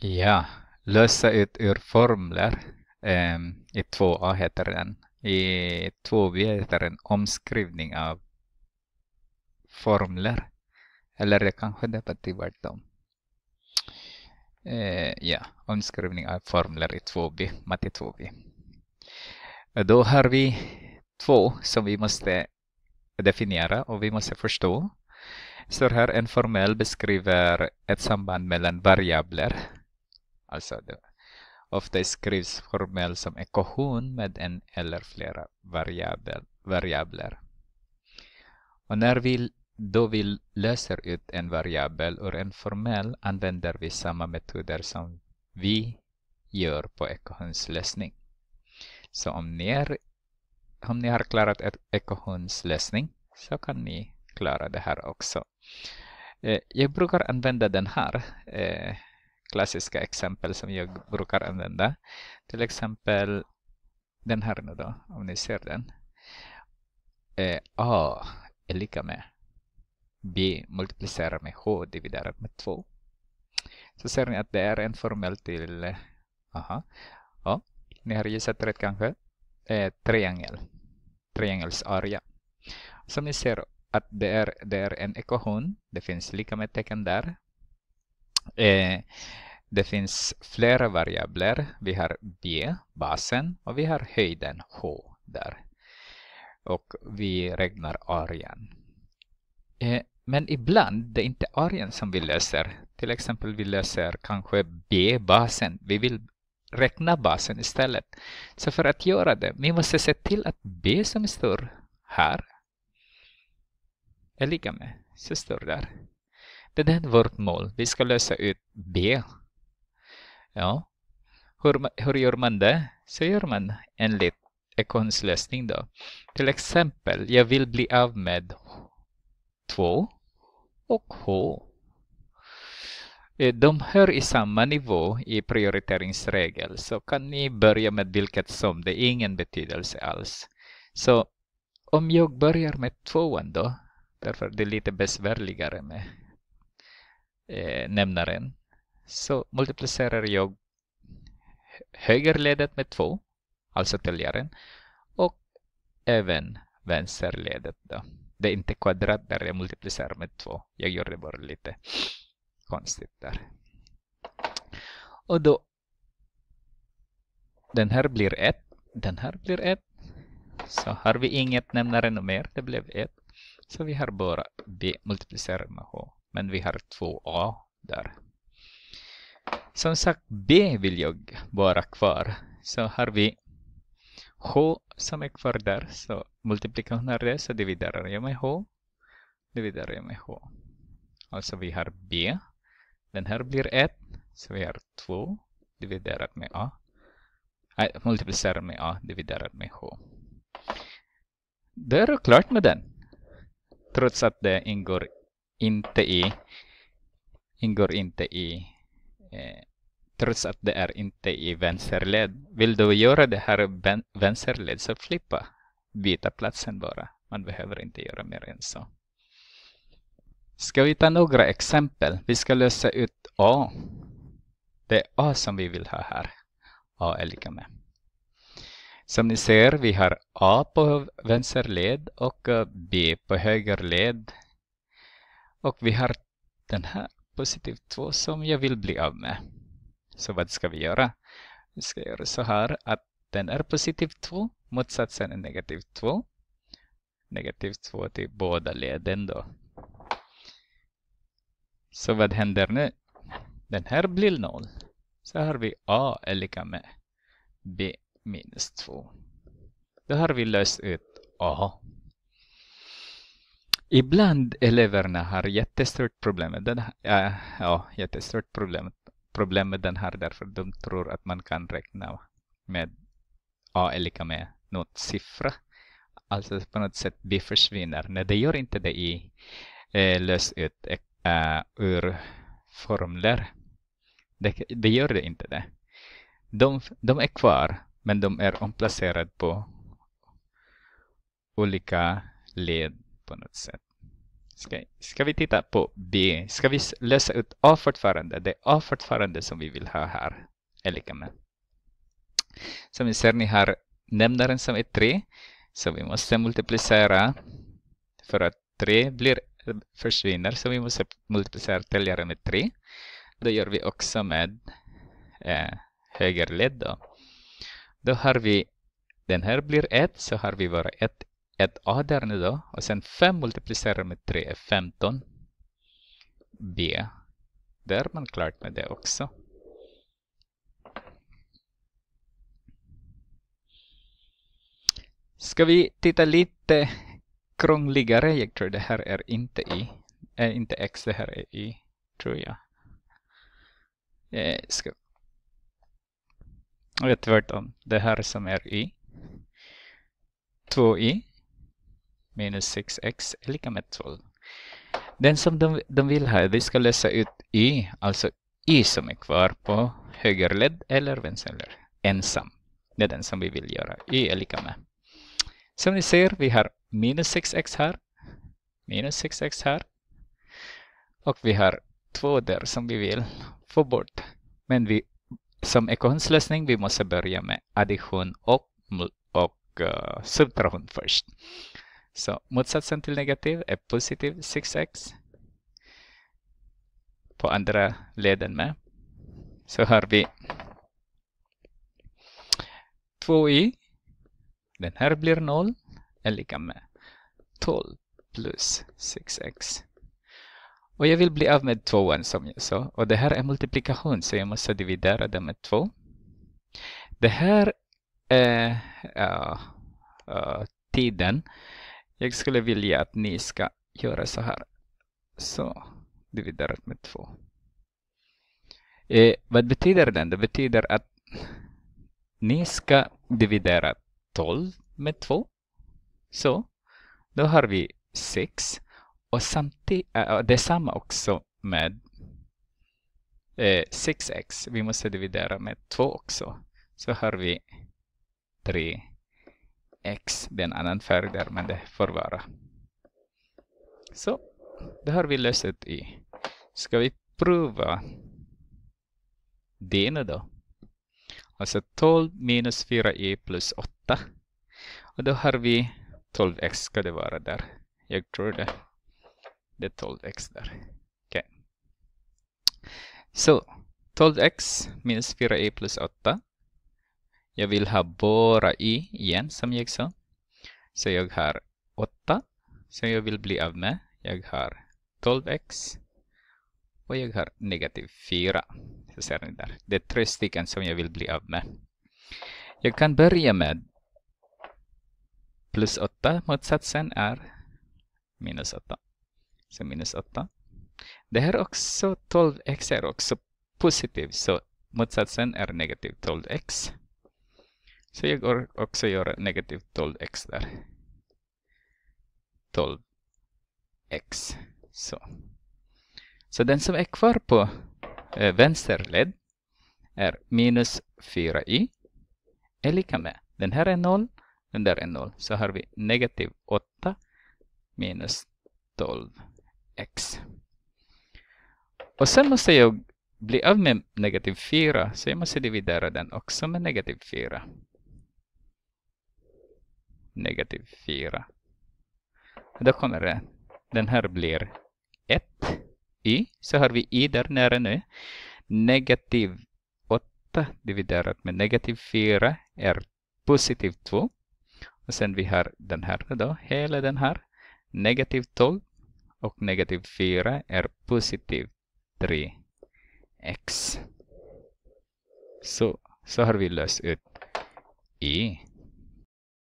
Ja, lösa ut ur formler. Ehm, I 2a heter den. I 2b heter den omskrivning av formler. Eller det kanske det debatterar tvärtom. Eh, ja, omskrivning av formler i 2b, matte 2b. Då har vi två som vi måste definiera och vi måste förstå. Så här en formell beskriver ett samband mellan variabler Alltså, det, ofta skrivs formell som ekvation med en eller flera variabel, variabler. Och när vi då vi löser ut en variabel ur en formell använder vi samma metoder som vi gör på ekvationslösning. Så om ni, är, om ni har klarat ekvationslösning så kan ni klara det här också. Eh, jag brukar använda den här eh, klassiska exempel som jag brukar använda. Till exempel den här nu då, om ni ser den. Eh, A är lika med B multiplicerar med H dividerat med 2. Så ser ni att det är en formel till, aha, ja, ni har gissat rätt kanske, eh, triangel, triangels area. Som ni ser att det är, det är en ekvation, det finns lika med tecken där, Eh, det finns flera variabler. Vi har b, basen, och vi har höjden h där. Och vi räknar arean. Eh, men ibland det är inte arean som vi löser. Till exempel vi löser kanske b-basen. Vi vill räkna basen istället. Så för att göra det, vi måste se till att b som står här är lika med, så står det där. Det där är vårt mål. Vi ska lösa ut B. Ja. Hur, hur gör man det? Så gör man enligt Ekons lösning då. Till exempel, jag vill bli av med 2 och H. Eh, de hör i samma nivå i prioriteringsregel så kan ni börja med vilket som, det är ingen betydelse alls. Så om jag börjar med tvåan då, därför det är lite besvärligare med eh, nämnaren så multiplicerar jag högerledet med 2, alltså täljaren, och även vänsterledet. Då. Det är inte kvadrat där jag multiplicerar med 2. Jag gör det bara lite konstigt där. Och då, den här blir 1, den här blir 1. Så har vi inget nämnare mer, det blev 1. Så vi har bara B multiplicerat med H. Men vi har två A där. Som sagt, B vill jag vara kvar. Så har vi H som är kvar där. Så multiplikationen är det, så dividerar jag med H. Dividerar jag med H. Alltså vi har B. Den här blir 1. Så vi har 2 dividerat med A. Nej, multiplicerat med A dividerat med H. Då är du klart med den. Trots att det ingår inte i, ingår inte i, eh, trots att det är inte i vänsterled. Vill du göra det här vänsterled så flippa, byta platsen bara. Man behöver inte göra mer än så. Ska vi ta några exempel? Vi ska lösa ut A. Det är A som vi vill ha här. A är lika med. Som ni ser, vi har A på vänster led och B på höger led. Och vi har den här positiv 2 som jag vill bli av med. Så vad ska vi göra? Vi ska göra så här att den är positiv 2, motsatsen är negativ 2. Negativ 2 till båda leden då. Så vad händer nu? Den här blir 0. Så har vi a är lika med b minus 2. Då har vi löst ut a. Ibland eleverna har jättestort problem med den här, äh, ja, jättestort problem, problem med den här därför de tror att man kan räkna med A är lika med något siffra. Alltså på något sätt B försvinner. Nej, det gör inte det i eh, lös ut äh, ur formler. Det, det, gör det inte det. De, de är kvar, men de är omplacerade på olika led på något sätt. Ska, ska vi titta på B? Ska vi lösa ut A fortfarande? Det är A fortfarande som vi vill ha här. Är med. Som ni ser, ni har nämnaren som är 3. Så vi måste multiplicera för att 3 blir, försvinner. Så vi måste multiplicera täljaren med 3. Det gör vi också med eh, led. då. Då har vi den här blir 1 så har vi bara 1 ett A där nu då och sen 5 multiplicerar med 3 är 15. B. Där är man klart med det också. Ska vi titta lite krångligare? Jag tror det här är inte i. Är eh, inte x, det här är i, tror jag. Jag eh, ska... Och tvärtom, det här som är i. 2i minus 6x är lika med 12. Den som de, de vill här, vi ska läsa ut y, alltså y som är kvar på höger högerled eller vänster vänsterled, ensam. Det är den som vi vill göra, y är lika med. Som ni ser, vi har minus 6x här, minus 6x här. Och vi har två där som vi vill få bort. Men vi, som ekvationslösning vi måste börja med addition och, och uh, subtraktion först. Så motsatsen till negativ är positiv 6x. På andra leden med. Så har vi 2i. Den här blir 0. Är lika med 12 plus 6x. Och jag vill bli av med tvåan som jag sa. Och det här är multiplikation så jag måste dividera det med 2. Det här är uh, uh, tiden jag skulle vilja att ni ska göra så här. Så, dividerat med två. Eh, vad betyder den? Det betyder att ni ska dividera 12 med 2. Så, då har vi 6. Och samtidigt, äh, eh, det är samma också med eh, 6x. Vi måste dividera med 2 också. Så har vi 3 X, det är en annan färg där, men det får vara. Så, det har vi löst i. Ska vi prova det nu då? Alltså 12 minus 4i plus 8. Och då har vi 12x ska det vara där. Jag tror det. Det är 12x där. Okej. Okay. Så 12x minus 4i plus 8. Jag vill ha bara i igen som jag sa. Så jag har 8 som jag vill bli av med. Jag har 12x och jag har negativ 4. Så ser ni där. Det är tre stycken som jag vill bli av med. Jag kan börja med plus 8. Motsatsen är minus 8. Så minus 8. Det här också 12x är också positiv. Så motsatsen är negativ 12x. Så jag går också göra negativ 12x där. 12x. Så. Så den som är kvar på eh, vänster led är minus 4i är lika med. Den här är 0, den där är 0. Så har vi negativ 8 minus 12x. Och sen måste jag bli av med negativ 4 så jag måste dividera den också med negativ 4 negativ 4. Då kommer det. Den här blir 1 y Så har vi i där nere nu. Negativ 8 dividerat med negativ 4 är positiv 2. Och sen vi har den här då, hela den här. Negativ 12 och negativ 4 är positiv 3x. Så, så har vi löst ut i.